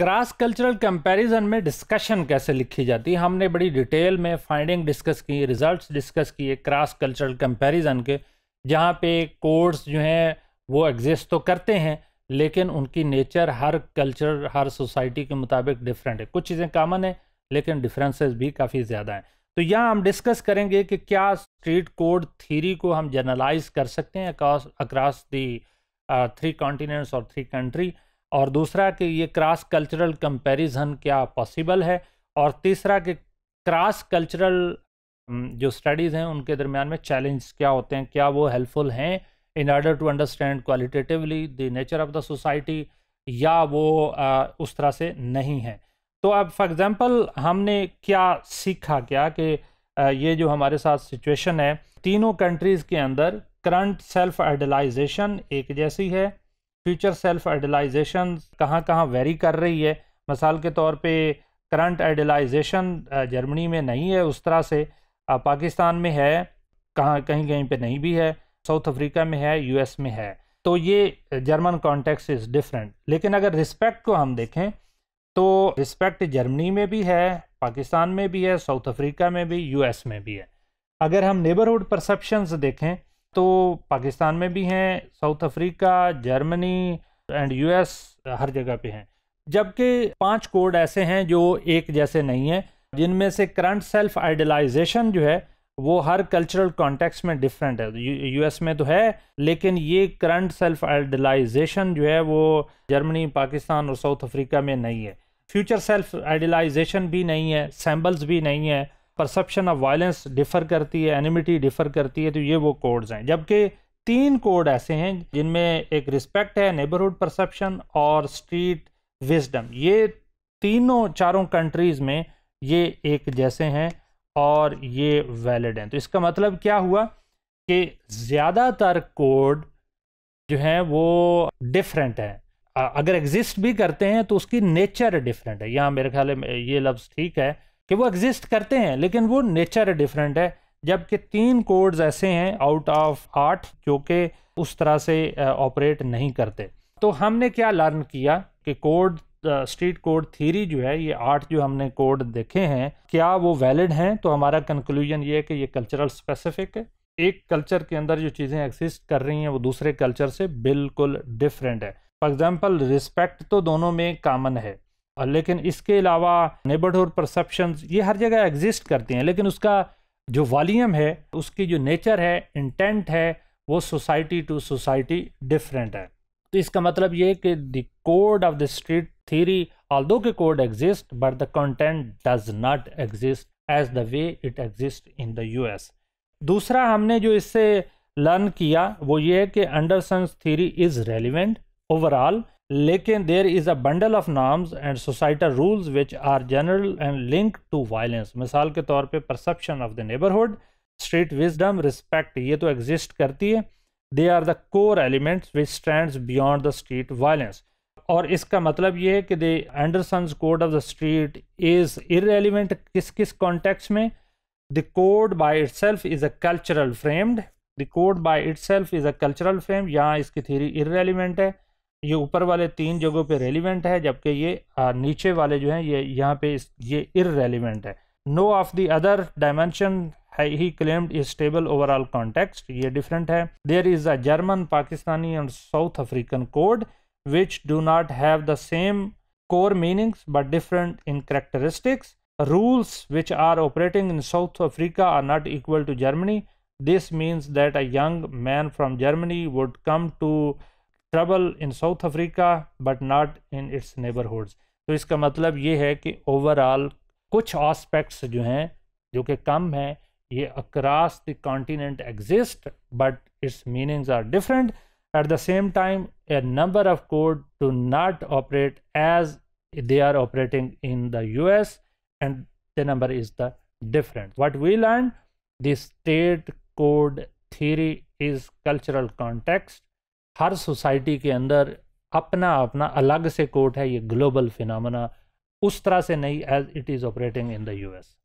cross cultural comparison में discussion कैसे लिखी जाती है हमने बड़ी डिटेल में फाइंडिंग डिस्कस की रिजल्ट्स डिस्कस किए क्रॉस कल्चरल कंपैरिजन के जहाँ पे कोर्स जो हैं वो एग्जिस्ट तो करते हैं लेकिन उनकी नेचर हर कल्चर हर सोसाइटी के मुताबिक डिफरेंट है कुछ चीज़ें कामन है लेकिन डिफरेंसेस भी काफ़ी ज़्यादा हैं तो यहाँ हम डिस्कस करेंगे कि क्या स्ट्रीट कोड थीरी को हम जनरलाइज कर सकते हैं अक्रॉस दी थ्री कॉन्टीनेंट्स और थ्री कंट्री और दूसरा कि ये क्रॉस कल्चरल कंपैरिजन क्या पॉसिबल है और तीसरा कि क्रॉस कल्चरल जो स्टडीज़ हैं उनके दरमियान में चैलेंज क्या होते हैं क्या वो हेल्पफुल हैं in order to understand qualitatively the nature of the society या वो आ, उस तरह से नहीं है तो अब फॉर एग्ज़ाम्पल हमने क्या सीखा क्या कि ये जो हमारे साथ सिचुएशन है तीनों कंट्रीज़ के अंदर करंट सेल्फ आइडलाइजेशन एक जैसी है फ्यूचर सेल्फ आइडलाइजेशन कहाँ कहाँ वेरी कर रही है मिसाल के तौर पे करंट आइडलाइजेशन जर्मनी में नहीं है उस तरह से पाकिस्तान में है कहाँ कहीं कहीं पे नहीं भी है साउथ अफ्रीका में है यूएस में है तो ये जर्मन कॉन्टेक्स इज़ डिफरेंट लेकिन अगर रिस्पेक्ट को हम देखें तो रिस्पेक्ट जर्मनी में भी है पाकिस्तान में भी है साउथ अफ्रीका में भी यूएस में भी है अगर हम नेबरहुड परसेप्शंस देखें तो पाकिस्तान में भी हैं South Africa Germany and US हर जगह पे हैं जबकि पांच कोड ऐसे हैं जो एक जैसे नहीं हैं जिनमें से करंट सेल्फ आइडलाइजेशन जो है वो हर कल्चरल कॉन्टेक्स्ट में डिफरेंट है यूएस में तो है लेकिन ये करंट सेल्फ आइडलाइजेशन जो है वो जर्मनी पाकिस्तान और साउथ अफ्रीका में नहीं है फ्यूचर सेल्फ आइडलाइजेशन भी नहीं है सैम्बल्स भी नहीं है परसेप्शन ऑफ वायलेंस डिफ़र करती है एनिमिटी डिफ़र करती है तो ये वो कोड्स हैं जबकि तीन कोड ऐसे हैं जिनमें एक रिस्पेक्ट है नेबरहुड परसेप्शन और स्ट्रीट विजडम ये तीनों चारों कंट्रीज़ में ये एक जैसे हैं और ये वैलिड हैं तो इसका मतलब क्या हुआ कि ज़्यादातर कोड जो हैं वो डिफरेंट हैं अगर एग्जिस्ट भी करते हैं तो उसकी नेचर डिफरेंट है यहाँ मेरे ख्याल में ये लफ्ज़ ठीक है कि वो एग्जिस्ट करते हैं लेकिन वो नेचर डिफरेंट है जबकि तीन कोड्स ऐसे हैं आउट ऑफ आठ जो कि उस तरह से ऑपरेट नहीं करते तो हमने क्या लर्न किया कि कोड स्ट्रीट कोड थीरी जो है ये आठ जो हमने कोड देखे हैं क्या वो वैलिड हैं तो हमारा कंक्लूजन ये है कि ये कल्चरल स्पेसिफिक है एक कल्चर के अंदर जो चीज़ें एग्जिस्ट कर रही हैं वो दूसरे कल्चर से बिल्कुल डिफरेंट है फॉर एग्जाम्पल रिस्पेक्ट तो दोनों में कामन है लेकिन इसके अलावा नेबरहुड परसेप्शन ये हर जगह एग्जिस्ट करते हैं लेकिन उसका जो वॉलीम है उसकी जो नेचर है इंटेंट है वो सोसाइटी टू सोसाइटी डिफरेंट है तो इसका मतलब ये कि the code of the street theory although के code exist but the content does not exist as the way it exist in the U S दूसरा हमने जो इससे लर्न किया वो ये है कि Anderson theory is relevant overall लेकिन there is a bundle of norms and societal rules which are general and link to violence मिसाल के तौर पे perception of the neighbourhood street wisdom respect ये तो एग्जिस्ट करती है they are the core elements which stand beyond the street violence और इसका मतलब ये है कि the Anderson code of the street is irrelevant किस किस कॉन्टेक्स में the code by itself is a cultural framed the code by itself is a cultural frame यहाँ इसकी थीरी इरेलीवेंट है ये ऊपर वाले तीन जगहों पे रेलिवेंट है जबकि ये नीचे वाले जो हैं ये यहाँ पे ये रेलिवेंट है no of the other dimension है he claimed is stable overall context ये डिफरेंट है there is a German Pakistani and South African code which do not have the same core meanings but different in characteristics rules which are operating in South Africa are not equal to Germany this means that a young man from Germany would come to trouble in South Africa but not in its neighbourhoods तो इसका मतलब ये है कि overall कुछ aspects जो हैं जो कि कम हैं ये across the continent exist but its meanings are different at the same time a number of code to not operate as they are operating in the U S and the number is the different what we learn the state code theory is cultural context हर society के अंदर अपना अपना अलग से court है ये global फिनमना उस तरह से नहीं as it is operating in the US